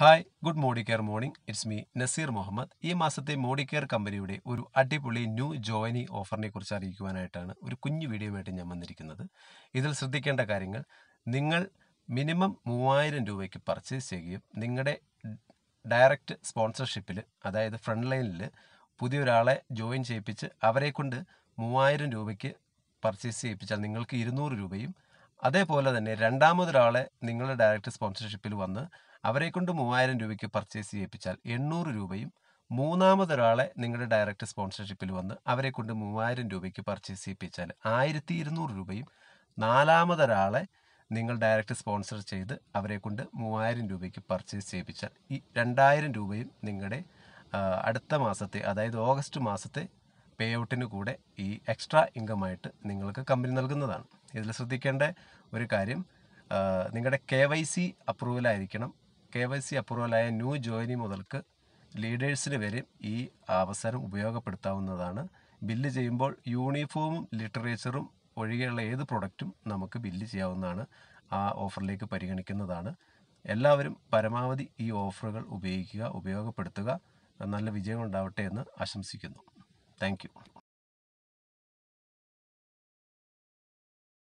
hi good Modicare morning it's me Naseer Muhammad ഈ മാസത്തെ Modi care കമ്പനിയുടെ ഒരു അടിപൊളി ന്യൂ ജോയിനി ഓഫറിനെ കുറിച്ച് അറിയിക്കുവാനായിട്ടാണ് ഒരു കുഞ്ഞു വീഡിയോയുമായിട്ട് ഞാൻ വന്നിരിക്കുന്നത് ഇതിൽ ശ്രദ്ധിക്കേണ്ട കാര്യങ്ങൾ നിങ്ങൾ മിനിമം മൂവായിരം രൂപയ്ക്ക് പർച്ചേസ് ചെയ്യുകയും നിങ്ങളുടെ ഡയറക്റ്റ് സ്പോൺസർഷിപ്പിൽ അതായത് ഫ്രണ്ട് ലൈനിൽ പുതിയൊരാളെ ജോയിൻ ചെയ്യിപ്പിച്ച് അവരെ കൊണ്ട് മൂവായിരം രൂപയ്ക്ക് പർച്ചേസ് ചെയ്യിപ്പിച്ചാൽ നിങ്ങൾക്ക് ഇരുന്നൂറ് രൂപയും അതേപോലെ തന്നെ രണ്ടാമതൊരാളെ നിങ്ങളുടെ ഡയറക്റ്റ് സ്പോൺസർഷിപ്പിൽ വന്ന് അവരെ കൊണ്ട് മൂവായിരം രൂപയ്ക്ക് പർച്ചേസ് ചെയ്യിപ്പിച്ചാൽ എണ്ണൂറ് രൂപയും മൂന്നാമതൊരാളെ നിങ്ങളുടെ ഡയറക്റ്റ് സ്പോൺസർഷിപ്പിൽ വന്ന് അവരെ കൊണ്ട് മൂവായിരം രൂപയ്ക്ക് പർച്ചേസ് ചെയ്യിപ്പിച്ചാൽ ആയിരത്തി ഇരുന്നൂറ് രൂപയും നാലാമതൊരാളെ നിങ്ങൾ ഡയറക്റ്റ് സ്പോൺസർ ചെയ്ത് അവരെ കൊണ്ട് മൂവായിരം രൂപയ്ക്ക് പർച്ചേസ് ചെയ്യിപ്പിച്ചാൽ ഈ രണ്ടായിരം രൂപയും നിങ്ങളുടെ അടുത്ത മാസത്തെ അതായത് ഓഗസ്റ്റ് മാസത്തെ പേ ഔട്ടിന് കൂടെ ഈ എക്സ്ട്രാ ഇൻകമായിട്ട് നിങ്ങൾക്ക് കമ്പനി നൽകുന്നതാണ് ഇതിൽ ശ്രദ്ധിക്കേണ്ട ഒരു കാര്യം നിങ്ങളുടെ കെ വൈ സി അപ്രൂവലായിരിക്കണം കെ വൈ സി അപ്രൂവലായ ന്യൂ ജോയിനി മുതൽക്ക് ലീഡേഴ്സിന് വരെ ഈ അവസരം ഉപയോഗപ്പെടുത്താവുന്നതാണ് ബില്ല് ചെയ്യുമ്പോൾ യൂണിഫോമും ലിറ്ററേച്ചറും ഒഴികെയുള്ള ഏത് പ്രൊഡക്റ്റും നമുക്ക് ബില്ല് ചെയ്യാവുന്നതാണ് ആ ഓഫറിലേക്ക് പരിഗണിക്കുന്നതാണ് എല്ലാവരും പരമാവധി ഈ ഓഫറുകൾ ഉപയോഗിക്കുക ഉപയോഗപ്പെടുത്തുക നല്ല വിജയം ഉണ്ടാവട്ടെ എന്ന് ആശംസിക്കുന്നു താങ്ക്